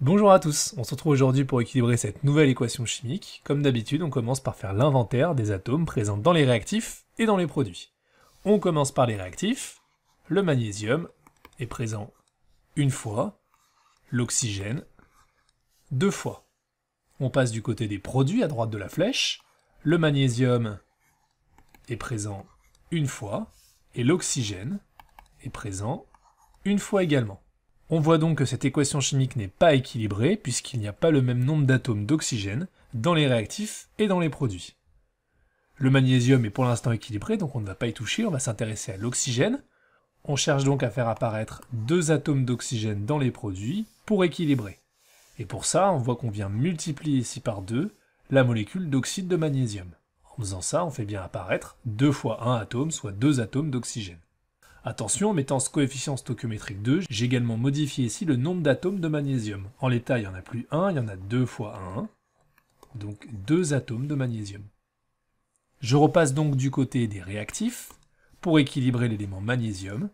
Bonjour à tous, on se retrouve aujourd'hui pour équilibrer cette nouvelle équation chimique. Comme d'habitude, on commence par faire l'inventaire des atomes présents dans les réactifs et dans les produits. On commence par les réactifs. Le magnésium est présent une fois, l'oxygène deux fois. On passe du côté des produits à droite de la flèche. Le magnésium est présent une fois et l'oxygène est présent une fois également. On voit donc que cette équation chimique n'est pas équilibrée puisqu'il n'y a pas le même nombre d'atomes d'oxygène dans les réactifs et dans les produits. Le magnésium est pour l'instant équilibré, donc on ne va pas y toucher, on va s'intéresser à l'oxygène. On cherche donc à faire apparaître deux atomes d'oxygène dans les produits pour équilibrer. Et pour ça, on voit qu'on vient multiplier ici par deux la molécule d'oxyde de magnésium. En faisant ça, on fait bien apparaître deux fois un atome, soit deux atomes d'oxygène. Attention, en mettant ce coefficient stoichiométrique 2, j'ai également modifié ici le nombre d'atomes de magnésium. En l'état, il n'y en a plus 1, il y en a 2 fois 1, donc 2 atomes de magnésium. Je repasse donc du côté des réactifs pour équilibrer l'élément magnésium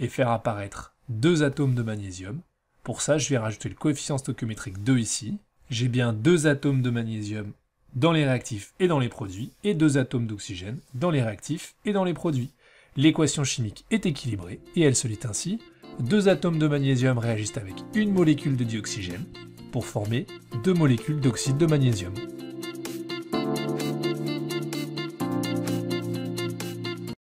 et faire apparaître 2 atomes de magnésium. Pour ça, je vais rajouter le coefficient stoichiométrique 2 ici. J'ai bien 2 atomes de magnésium dans les réactifs et dans les produits, et 2 atomes d'oxygène dans les réactifs et dans les produits. L'équation chimique est équilibrée et elle se lit ainsi. Deux atomes de magnésium réagissent avec une molécule de dioxygène pour former deux molécules d'oxyde de magnésium.